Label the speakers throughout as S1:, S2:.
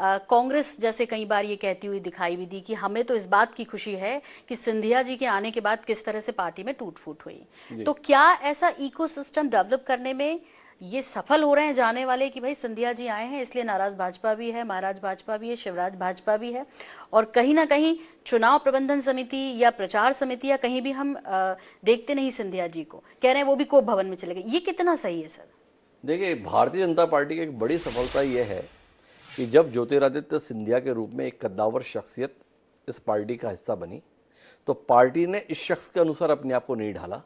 S1: कांग्रेस जैसे कई बार ये कहती हुई दिखाई भी दी कि हमें तो इस बात की खुशी है कि सिंधिया जी के आने के बाद किस तरह से पार्टी में टूट फूट हुई तो क्या ऐसा इको डेवलप करने में ये सफल हो रहे हैं जाने वाले कि भाई सिंधिया जी आए हैं इसलिए नाराज भाजपा भी है महाराज भाजपा भी है शिवराज भाजपा भी है और कहीं ना कहीं चुनाव प्रबंधन समिति या प्रचार समिति या कहीं भी हम आ, देखते नहीं सिंधिया जी को कह रहे हैं वो भी कोप भवन में चले गए ये कितना सही है सर
S2: देखिए भारतीय जनता पार्टी की एक बड़ी सफलता यह है कि जब ज्योतिरादित्य सिंधिया के रूप में एक कद्दावर शख्सियत इस पार्टी का हिस्सा बनी तो पार्टी ने इस शख्स के अनुसार अपने आप को नहीं ढाला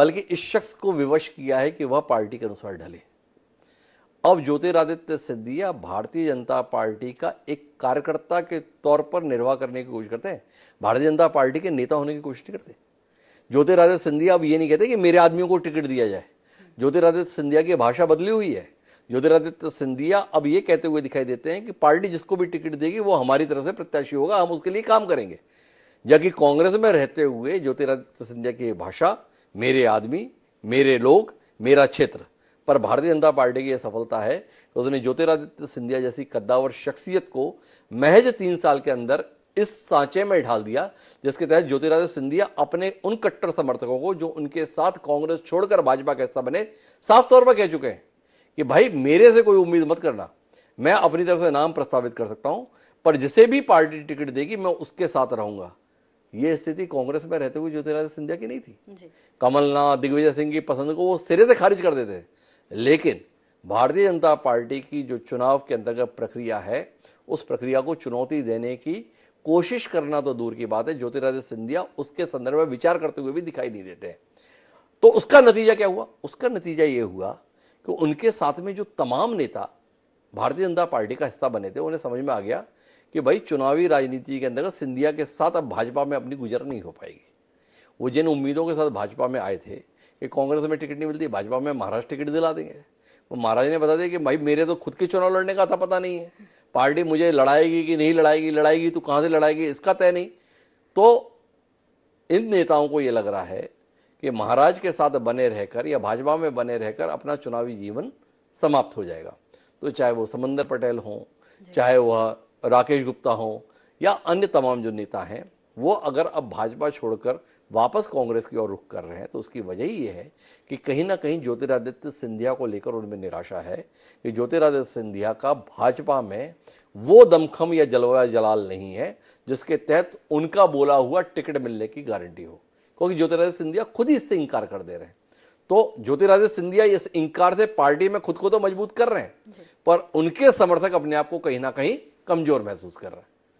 S2: बल्कि इस शख्स को विवश किया है कि वह पार्टी के अनुसार ढले अब ज्योतिरादित्य सिंधिया भारतीय जनता पार्टी का एक कार्यकर्ता के तौर पर निर्वाह करने की कोशिश करते हैं भारतीय जनता पार्टी के नेता होने की कोशिश नहीं करते ज्योतिरादित्य सिंधिया अब ये नहीं कहते कि मेरे आदमियों को टिकट दिया जाए ज्योतिरादित्य सिंधिया की भाषा बदली हुई है ज्योतिरादित्य सिंधिया अब ये कहते हुए दिखाई देते हैं कि पार्टी जिसको भी टिकट देगी वो हमारी तरफ से प्रत्याशी होगा हम उसके लिए काम करेंगे जबकि कांग्रेस में रहते हुए ज्योतिरादित्य सिंधिया की भाषा मेरे आदमी मेरे लोग मेरा क्षेत्र पर भारतीय जनता पार्टी की यह सफलता है तो उसने ज्योतिरादित्य सिंधिया जैसी कद्दावर शख्सियत को महज तीन साल के अंदर इस सांचे में ढाल दिया जिसके तहत ज्योतिरादित्य सिंधिया अपने उन कट्टर समर्थकों को जो उनके साथ कांग्रेस छोड़कर भाजपा का हिस्सा बने साफ तौर पर कह चुके हैं कि भाई मेरे से कोई उम्मीद मत करना मैं अपनी तरफ से नाम प्रस्तावित कर सकता हूं पर जिसे भी पार्टी टिकट देगी मैं उसके साथ रहूंगा ये स्थिति कांग्रेस में रहते हुए ज्योतिरादित्य सिंधिया की नहीं थी कमलनाथ दिग्विजय सिंह की पसंद को वो सिरे से खारिज कर देते लेकिन भारतीय जनता पार्टी की जो चुनाव के अंतर्गत प्रक्रिया है उस प्रक्रिया को चुनौती देने की कोशिश करना तो दूर की बात है ज्योतिरादित्य सिंधिया उसके संदर्भ में विचार करते हुए भी दिखाई नहीं देते हैं तो उसका नतीजा क्या हुआ उसका नतीजा ये हुआ कि उनके साथ में जो तमाम नेता भारतीय जनता पार्टी का हिस्सा बने थे उन्हें समझ में आ गया कि भाई चुनावी राजनीति के अंदर सिंधिया के साथ अब भाजपा में अपनी गुजर नहीं हो पाएगी वो जिन उम्मीदों के साथ भाजपा में आए थे कि कांग्रेस में टिकट नहीं मिलती भाजपा में महाराष्ट्र टिकट दिला देंगे वो महाराज ने बता दिया कि भाई मेरे तो खुद के चुनाव लड़ने का था पता नहीं है पार्टी मुझे लड़ाएगी कि नहीं लड़ाएगी लड़ाएगी तो कहाँ से लड़ाएगी इसका तय नहीं तो इन नेताओं को ये लग रहा है कि महाराज के साथ बने रहकर या भाजपा में बने रहकर अपना चुनावी जीवन समाप्त हो जाएगा तो चाहे वो समंदर पटेल हों चाहे वह राकेश गुप्ता हों या अन्य तमाम जो नेता हैं वो अगर अब भाजपा छोड़कर वापस कांग्रेस की ओर रुख कर रहे हैं तो उसकी वजह ये है कि कहीं ना कहीं ज्योतिरादित्य सिंधिया को लेकर उनमें निराशा है कि ज्योतिरादित्य सिंधिया का भाजपा में वो दमखम या जलवा जलाल नहीं है जिसके तहत उनका बोला हुआ टिकट मिलने की गारंटी हो क्योंकि ज्योतिरादित्य सिंधिया खुद ही इससे इंकार कर दे रहे हैं तो ज्योतिरादित्य सिंधिया इस इंकार से पार्टी में खुद को तो मजबूत कर रहे हैं पर उनके समर्थक अपने आप को कहीं ना कहीं कमजोर महसूस कर रहे हैं